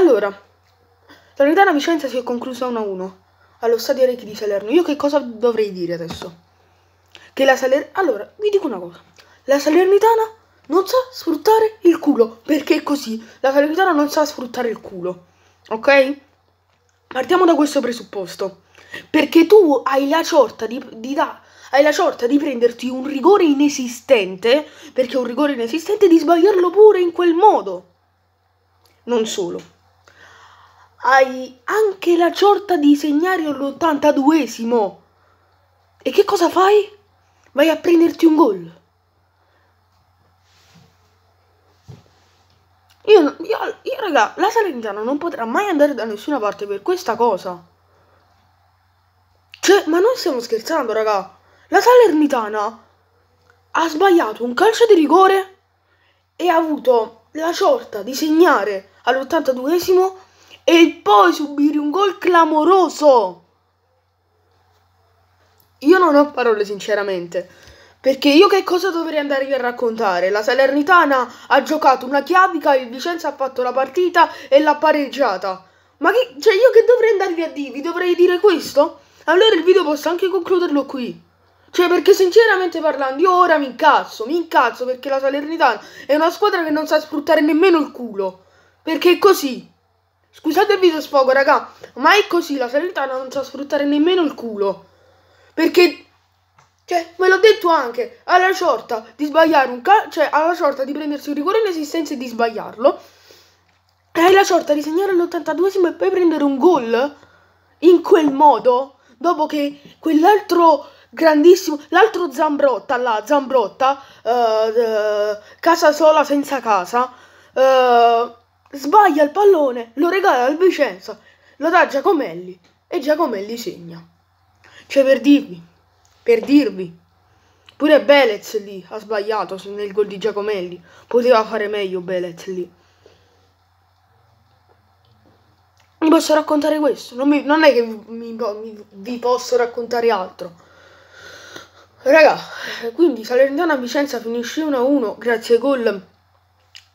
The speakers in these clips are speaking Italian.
Allora, la Loredana Vicenza si è conclusa 1-1 allo stadio Reiki di Salerno. Io che cosa dovrei dire adesso? Che la Salernitana... Allora, vi dico una cosa. La Salernitana non sa sfruttare il culo, perché è così. La Salernitana non sa sfruttare il culo, ok? Partiamo da questo presupposto. Perché tu hai la ciorta di, di da, hai la ciorta di prenderti un rigore inesistente, perché è un rigore inesistente, di sbagliarlo pure in quel modo. Non solo. Hai anche la ciorta di segnare all'82esimo. E che cosa fai? Vai a prenderti un gol. Io, io, io raga, la Salernitana non potrà mai andare da nessuna parte per questa cosa. Cioè, ma noi stiamo scherzando, raga. La Salernitana ha sbagliato un calcio di rigore e ha avuto la sorta di segnare all'82esimo e poi subire un gol clamoroso. Io non ho parole sinceramente, perché io che cosa dovrei andare a raccontare? La Salernitana ha giocato una chiavica, il Vicenza ha fatto la partita e l'ha pareggiata. Ma che, cioè io che dovrei andarvi a dire? Vi dovrei dire questo? Allora il video posso anche concluderlo qui. Cioè, perché sinceramente parlando, io ora mi incazzo, mi incazzo perché la Salernitana è una squadra che non sa sfruttare nemmeno il culo. Perché è così. Scusate il viso sfogo, raga. Ma è così, la serenità non sa sfruttare nemmeno il culo. Perché... Cioè, ve l'ho detto anche, alla sorta di sbagliare un calcio, cioè alla sorta di prendersi un rigore in esistenza e di sbagliarlo, e hai la sorta di segnare l'82 esimo e poi prendere un gol in quel modo, dopo che quell'altro grandissimo, l'altro Zambrotta là, Zambrotta, uh, uh, casa sola senza casa, uh, sbaglia il pallone, lo regala al Vicenza, lo dà a Giacomelli e Giacomelli segna. Cioè per dirvi, per dirvi, pure Belez lì ha sbagliato nel gol di Giacomelli, poteva fare meglio Belez lì. Vi posso raccontare questo, non, mi, non è che mi, mi, vi posso raccontare altro. Raga, quindi Salernitana Vicenza finisce 1-1 grazie ai gol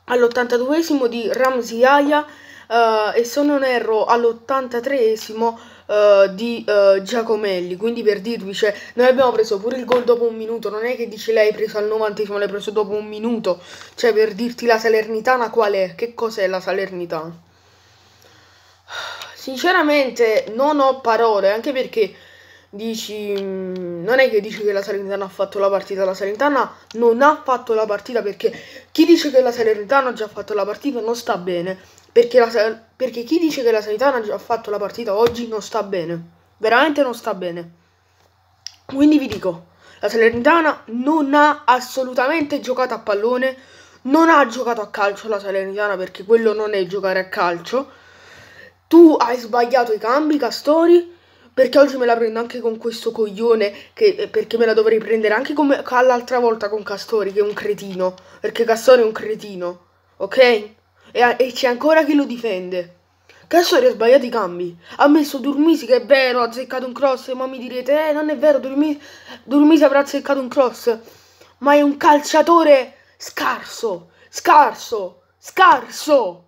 all'82esimo di Ramsey Aya uh, eh, e se non erro all'83esimo uh, eh, di uh, Giacomelli quindi per dirvi cioè, noi abbiamo preso pure il gol dopo un minuto non è che dici lei hai preso al 90 esimo l'hai preso dopo un minuto cioè per dirti la Salernitana qual è che cos'è la Salernitana sinceramente non ho parole anche perché dici mm, non è che dici che la Salernitana ha fatto la partita la Salernitana non ha fatto la partita perché chi dice che la Salernitana ha già fatto la partita non sta bene perché, la, perché chi dice che la Salernitana ha già fatto la partita oggi non sta bene veramente non sta bene quindi vi dico la Salernitana non ha assolutamente giocato a pallone non ha giocato a calcio la Salernitana perché quello non è giocare a calcio tu hai sbagliato i cambi Castori perché oggi me la prendo anche con questo coglione, che, eh, perché me la dovrei prendere anche come l'altra volta con Castori, che è un cretino, perché Castori è un cretino, ok? E, e c'è ancora chi lo difende. Castori ha sbagliato i cambi, ha messo Durmisi che è vero, ha azzeccato un cross, ma mi direte, eh non è vero, Durmisi, Durmisi avrà azzeccato un cross, ma è un calciatore scarso, scarso, scarso.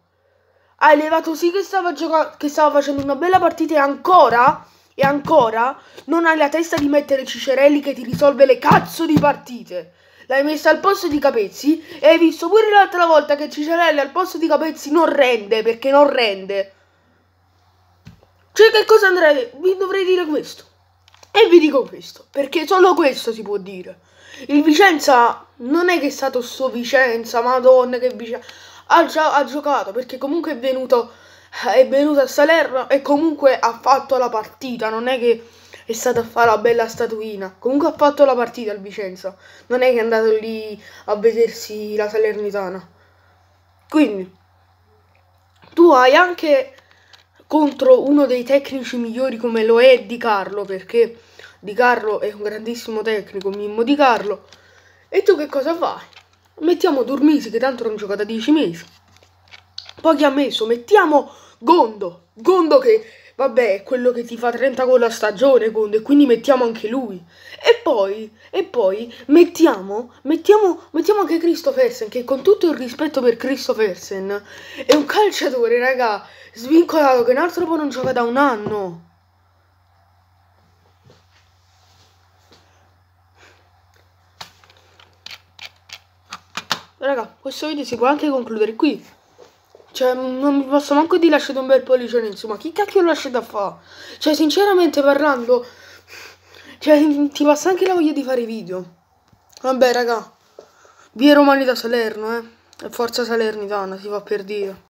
Ha elevato sì che stava, che stava facendo una bella partita e ancora e ancora, non hai la testa di mettere Cicerelli che ti risolve le cazzo di partite. L'hai messa al posto di Capezzi e hai visto pure l'altra volta che Cicerelli al posto di Capezzi non rende perché non rende. Cioè che cosa andrei... Vi dovrei dire questo. E vi dico questo, perché solo questo si può dire. Il Vicenza non è che è stato sto Vicenza, madonna che Vicenza... Ha già ha giocato perché comunque è venuto è venuta a Salerno e comunque ha fatto la partita, non è che è stata a fare la bella statuina, comunque ha fatto la partita al Vicenza, non è che è andato lì a vedersi la Salernitana. Quindi, tu hai anche contro uno dei tecnici migliori come lo è Di Carlo, perché Di Carlo è un grandissimo tecnico, Mimmo Di Carlo, e tu che cosa fai? Mettiamo Dormisi che tanto non gioca da 10 mesi pochi ha messo, mettiamo Gondo. Gondo che, vabbè, è quello che ti fa 30 con la stagione, Gondo, e quindi mettiamo anche lui. E poi, e poi, mettiamo, mettiamo, mettiamo anche Christophersen, che con tutto il rispetto per Christophersen, è un calciatore, raga, svincolato, che un altro po' non gioca da un anno. raga, questo video si può anche concludere qui. Cioè, non mi posso manco di lasciare un bel pollice insomma, chi cacchio lo lascia da fa? Cioè, sinceramente parlando, cioè, ti passa anche la voglia di fare video. Vabbè, raga, via Romani da Salerno, eh. forza salernitana, si fa per Dio.